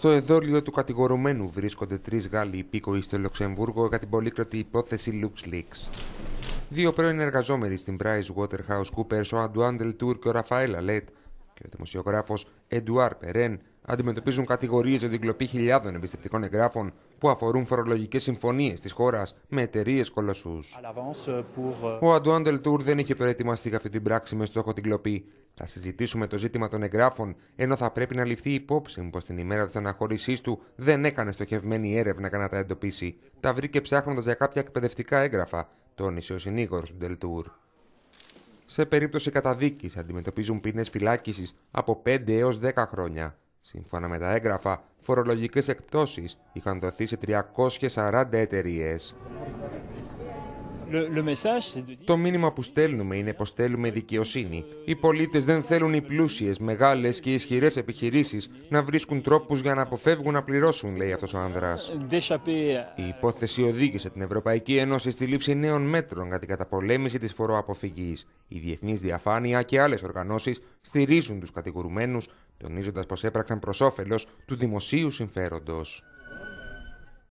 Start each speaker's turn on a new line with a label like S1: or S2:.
S1: Στο εδόλιο του κατηγορουμένου βρίσκονται τρεις Γάλλοι υπήκοοι στο Λοξέμβουργο για την πολύκροτη υπόθεση LuxLeaks. Δύο πρώην εργαζόμενοι στην Price Waterhouse Coopers, ο Αντουάντελ Τούρ και ο Ραφαέλα Λέτ, και ο δημοσιογράφος Εντουάρ Περέν αντιμετωπίζουν κατηγορίες για την κλοπή χιλιάδων εμπιστευτικών εγγράφων που αφορούν φορολογικές συμφωνίες της χώρας με εταιρείες κολοσσούς. Ο Αντουάν Τελτούρ δεν είχε προετοιμαστεί για αυτή την πράξη με στόχο την κλοπή. Θα συζητήσουμε το ζήτημα των εγγράφων, ενώ θα πρέπει να ληφθεί υπόψη πως την ημέρα της αναχώρησής του δεν έκανε στοχευμένη έρευνα για να τα εντοπίσει. Τα βρήκε ψάχνοντας για κάποια εκπαιδευτικά έγγραφα, τόνισε ο συνήγορος του Τελτούρ σε περίπτωση καταδίκης αντιμετωπίζουν ποινές φυλάκισης από 5 έως 10 χρόνια. Σύμφωνα με τα έγγραφα, φορολογικές εκπτώσεις είχαν δοθεί σε 340 εταιρείες. Το μήνυμα που στέλνουμε είναι πως θέλουμε δικαιοσύνη. Οι πολίτες δεν θέλουν οι πλούσιες, μεγάλες και ισχυρές επιχειρήσεις να βρίσκουν τρόπους για να αποφεύγουν να πληρώσουν, λέει αυτός ο άνδρας.
S2: Ε,
S1: Η υπόθεση οδήγησε την Ευρωπαϊκή Ένωση στη λήψη νέων μέτρων για την καταπολέμηση της φοροαποφυγής. Η Διεθνής Διαφάνεια και άλλες οργανώσεις στηρίζουν τους κατηγορουμένους, τονίζοντας πως έπραξαν προς όφελος του δημοσίου συμφέροντος.